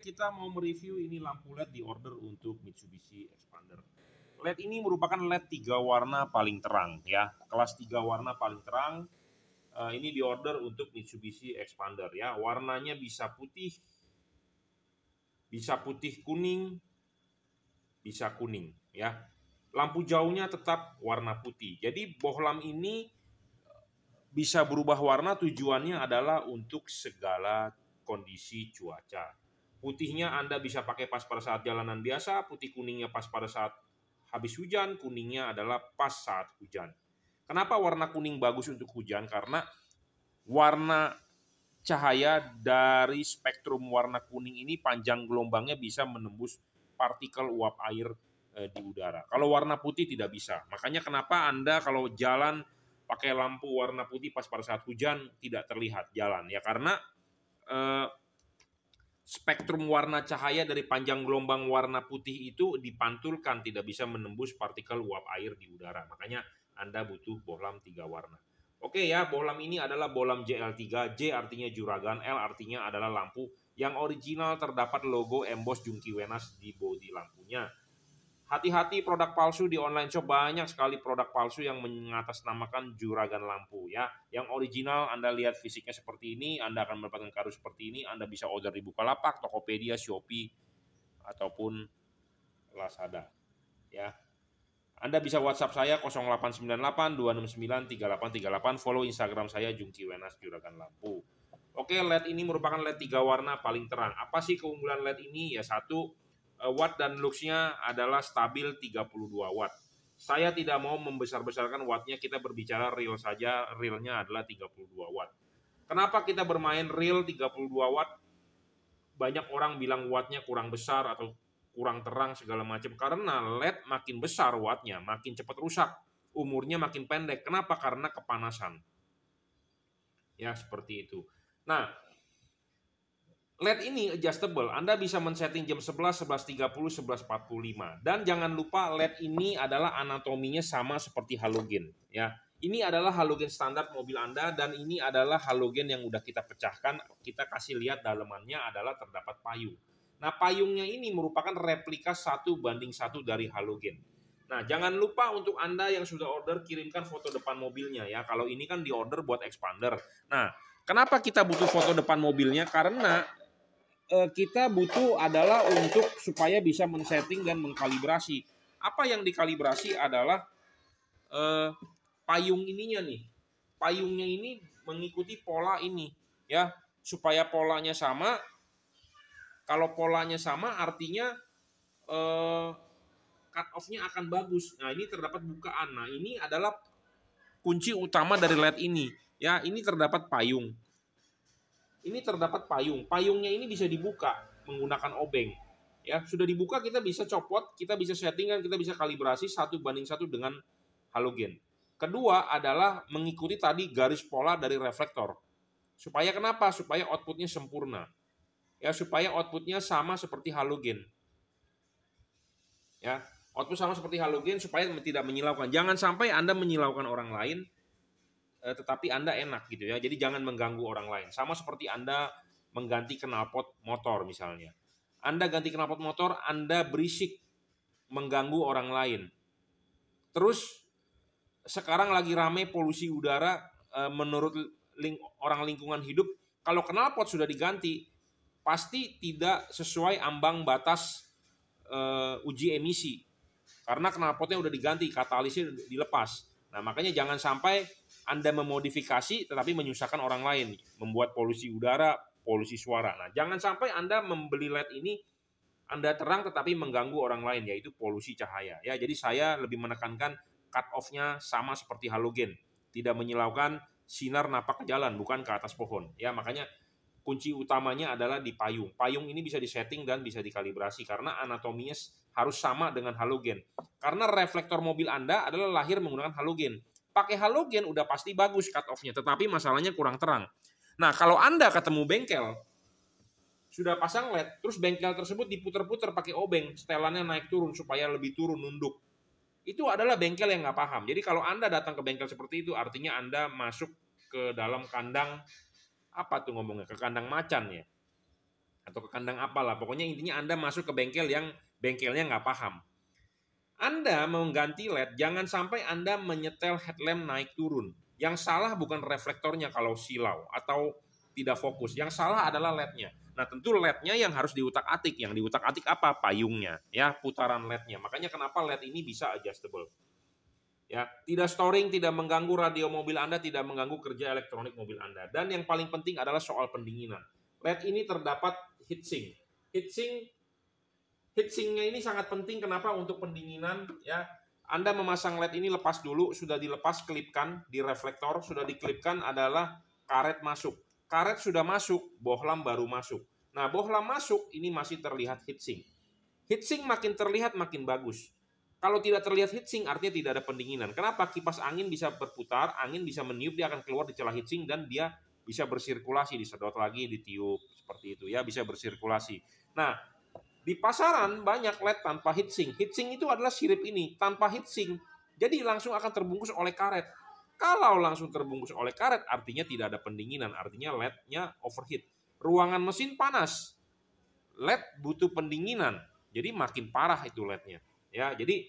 kita mau mereview ini lampu LED di order untuk Mitsubishi Expander. LED ini merupakan LED tiga warna paling terang ya, kelas tiga warna paling terang. Uh, ini di order untuk Mitsubishi Expander ya. Warnanya bisa putih, bisa putih kuning, bisa kuning ya. Lampu jauhnya tetap warna putih. Jadi bohlam ini eh, bisa berubah warna tujuannya adalah untuk segala kondisi cuaca. Putihnya Anda bisa pakai pas pada saat jalanan biasa, putih kuningnya pas pada saat habis hujan, kuningnya adalah pas saat hujan. Kenapa warna kuning bagus untuk hujan? Karena warna cahaya dari spektrum warna kuning ini panjang gelombangnya bisa menembus partikel uap air eh, di udara. Kalau warna putih tidak bisa. Makanya kenapa Anda kalau jalan pakai lampu warna putih pas pada saat hujan tidak terlihat jalan ya karena eh, spektrum warna cahaya dari panjang gelombang warna putih itu dipantulkan tidak bisa menembus partikel uap air di udara. Makanya Anda butuh bohlam tiga warna. Oke ya, bohlam ini adalah bohlam JL3, J artinya juragan, L artinya adalah lampu. Yang original terdapat logo emboss Wenas di bodi lampunya. Hati-hati produk palsu di online shop banyak sekali produk palsu yang mengatasnamakan juragan lampu ya. Yang original Anda lihat fisiknya seperti ini, Anda akan mendapatkan kardus seperti ini, Anda bisa order di Bukalapak, Tokopedia, Shopee ataupun Lazada ya. Anda bisa WhatsApp saya 0898 follow Instagram saya Jungki Wenas Juragan Lampu. Oke, LED ini merupakan LED tiga warna paling terang. Apa sih keunggulan LED ini? Ya satu, Eh, watt dan luxnya adalah stabil 32 watt. Saya tidak mau membesar-besarkan wattnya, kita berbicara real saja, realnya adalah 32 watt. Kenapa kita bermain real 32 watt? Banyak orang bilang wattnya kurang besar atau kurang terang segala macam karena LED makin besar wattnya makin cepat rusak umurnya makin pendek kenapa karena kepanasan ya seperti itu nah LED ini adjustable, Anda bisa men-setting jam 11, 11.30, 11.45. Dan jangan lupa LED ini adalah anatominya sama seperti halogen. ya. Ini adalah halogen standar mobil Anda dan ini adalah halogen yang udah kita pecahkan. Kita kasih lihat dalemannya adalah terdapat payung. Nah payungnya ini merupakan replika satu banding satu dari halogen. Nah, jangan lupa untuk Anda yang sudah order kirimkan foto depan mobilnya ya. Kalau ini kan di order buat expander. Nah, kenapa kita butuh foto depan mobilnya? Karena Eh, kita butuh adalah untuk supaya bisa men-setting dan mengkalibrasi. Apa yang dikalibrasi adalah uh, payung ininya nih. Payungnya ini mengikuti pola ini ya, supaya polanya sama. Kalau polanya sama artinya uh, eh, cut off-nya akan bagus. Nah, ini terdapat bukaan. Nah, ini adalah kunci utama dari LED ini. Ya, ini terdapat payung ini terdapat payung. Payungnya ini bisa dibuka menggunakan obeng. Ya, sudah dibuka kita bisa copot, kita bisa settingan, kita bisa kalibrasi satu banding satu dengan halogen. Kedua adalah mengikuti tadi garis pola dari reflektor. Supaya kenapa? Supaya outputnya sempurna. Ya, supaya outputnya sama seperti halogen. Ya, output sama seperti halogen supaya tidak menyilaukan. Jangan sampai Anda menyilaukan orang lain Eh, tetapi Anda enak gitu ya. Jadi jangan mengganggu orang lain. Sama seperti Anda mengganti knalpot motor misalnya. Anda ganti knalpot motor, Anda berisik mengganggu orang lain. Terus sekarang lagi rame polusi udara eh, menurut ling orang lingkungan hidup, kalau knalpot sudah diganti pasti tidak sesuai ambang batas uh, uji emisi karena knalpotnya udah diganti, katalisnya dilepas. Nah makanya jangan sampai anda memodifikasi tetapi menyusahkan orang lain, membuat polusi udara, polusi suara. Nah, jangan sampai Anda membeli LED ini Anda terang tetapi mengganggu orang lain yaitu polusi cahaya. Ya, jadi saya lebih menekankan cut off-nya sama seperti halogen, tidak menyilaukan sinar napak ke jalan bukan ke atas pohon. Ya, makanya kunci utamanya adalah di payung. Payung ini bisa disetting dan bisa dikalibrasi karena anatominya harus sama dengan halogen. Karena reflektor mobil Anda adalah lahir menggunakan halogen pakai halogen udah pasti bagus cut off-nya, tetapi masalahnya kurang terang. Nah, kalau Anda ketemu bengkel, sudah pasang LED, terus bengkel tersebut diputer-puter pakai obeng, setelannya naik turun supaya lebih turun nunduk. Itu adalah bengkel yang nggak paham. Jadi kalau Anda datang ke bengkel seperti itu, artinya Anda masuk ke dalam kandang, apa tuh ngomongnya, ke kandang macan ya? Atau ke kandang apalah, pokoknya intinya Anda masuk ke bengkel yang bengkelnya nggak paham anda mau ganti LED, jangan sampai Anda menyetel headlamp naik turun. Yang salah bukan reflektornya kalau silau atau tidak fokus. Yang salah adalah LED-nya. Nah tentu LED-nya yang harus diutak-atik. Yang diutak-atik apa? Payungnya, ya putaran LED-nya. Makanya kenapa LED ini bisa adjustable. Ya, tidak storing, tidak mengganggu radio mobil Anda, tidak mengganggu kerja elektronik mobil Anda. Dan yang paling penting adalah soal pendinginan. LED ini terdapat heatsink. Heatsink Heatsingnya ini sangat penting kenapa untuk pendinginan ya. Anda memasang LED ini lepas dulu, sudah dilepas klipkan di reflektor, sudah diklipkan adalah karet masuk. Karet sudah masuk, bohlam baru masuk. Nah, bohlam masuk ini masih terlihat heatsink. Heatsink makin terlihat makin bagus. Kalau tidak terlihat heatsink artinya tidak ada pendinginan. Kenapa? Kipas angin bisa berputar, angin bisa meniup, dia akan keluar di celah heatsink dan dia bisa bersirkulasi, disedot lagi, ditiup, seperti itu ya, bisa bersirkulasi. Nah, di pasaran banyak LED tanpa heatsink. Heatsink itu adalah sirip ini tanpa heatsink. Jadi langsung akan terbungkus oleh karet. Kalau langsung terbungkus oleh karet artinya tidak ada pendinginan, artinya LED-nya overheat. Ruangan mesin panas. LED butuh pendinginan. Jadi makin parah itu LED-nya. Ya, jadi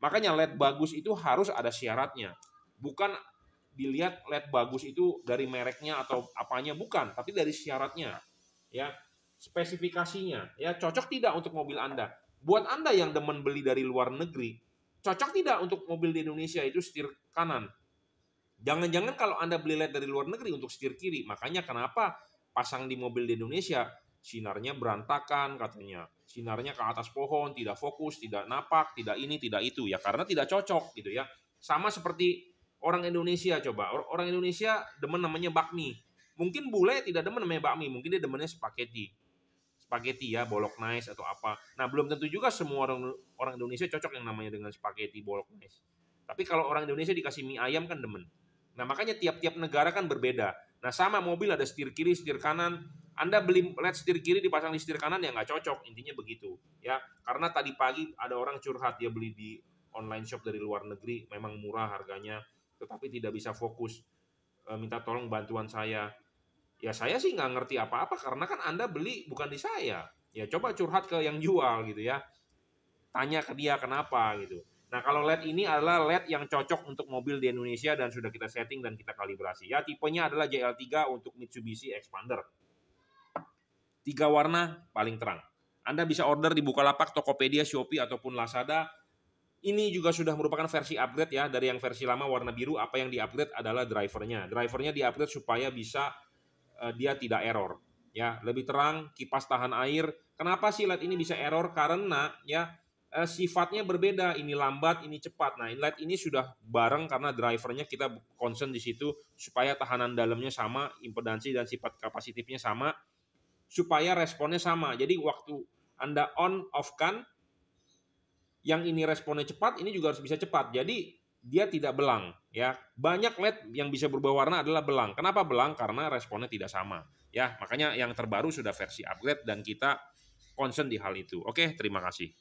makanya LED bagus itu harus ada syaratnya. Bukan dilihat LED bagus itu dari mereknya atau apanya bukan, tapi dari syaratnya. Ya, spesifikasinya ya cocok tidak untuk mobil Anda. Buat Anda yang demen beli dari luar negeri, cocok tidak untuk mobil di Indonesia itu setir kanan. Jangan-jangan kalau Anda beli LED dari luar negeri untuk setir kiri, makanya kenapa pasang di mobil di Indonesia sinarnya berantakan katanya. Sinarnya ke atas pohon, tidak fokus, tidak napak, tidak ini, tidak itu ya karena tidak cocok gitu ya. Sama seperti orang Indonesia coba. Orang Indonesia demen namanya bakmi. Mungkin bule tidak demen namanya bakmi, mungkin dia demennya spaghetti spaghetti ya, bolok nice atau apa. Nah, belum tentu juga semua orang orang Indonesia cocok yang namanya dengan spaghetti bolok nice, Tapi kalau orang Indonesia dikasih mie ayam kan demen. Nah, makanya tiap-tiap negara kan berbeda. Nah, sama mobil ada setir kiri, setir kanan. Anda beli led setir kiri dipasang di setir kanan ya nggak cocok, intinya begitu. Ya, karena tadi pagi ada orang curhat dia beli di online shop dari luar negeri, memang murah harganya, tetapi tidak bisa fokus. Eh, minta tolong bantuan saya Ya saya sih nggak ngerti apa-apa karena kan Anda beli bukan di saya. Ya coba curhat ke yang jual gitu ya. Tanya ke dia kenapa gitu. Nah kalau LED ini adalah LED yang cocok untuk mobil di Indonesia dan sudah kita setting dan kita kalibrasi. Ya tipenya adalah JL3 untuk Mitsubishi Expander. Tiga warna paling terang. Anda bisa order di Bukalapak, Tokopedia, Shopee, ataupun Lazada. Ini juga sudah merupakan versi upgrade ya dari yang versi lama warna biru. Apa yang di-upgrade adalah drivernya. Drivernya di-upgrade supaya bisa Eh, dia tidak error. Ya, lebih terang kipas tahan air. Kenapa sih LED ini bisa error? Karena ya eh, sifatnya berbeda. Ini lambat, ini cepat. Nah, inlet ini sudah bareng karena drivernya kita concern di situ supaya tahanan dalamnya sama, impedansi dan sifat kapasitifnya sama, supaya responnya sama. Jadi waktu Anda on off kan yang ini responnya cepat, ini juga harus bisa cepat. Jadi dia tidak belang ya. Banyak LED yang bisa berubah warna adalah belang. Kenapa belang? Karena responnya tidak sama ya. Makanya yang terbaru sudah versi upgrade dan kita concern di hal itu. Oke, terima kasih.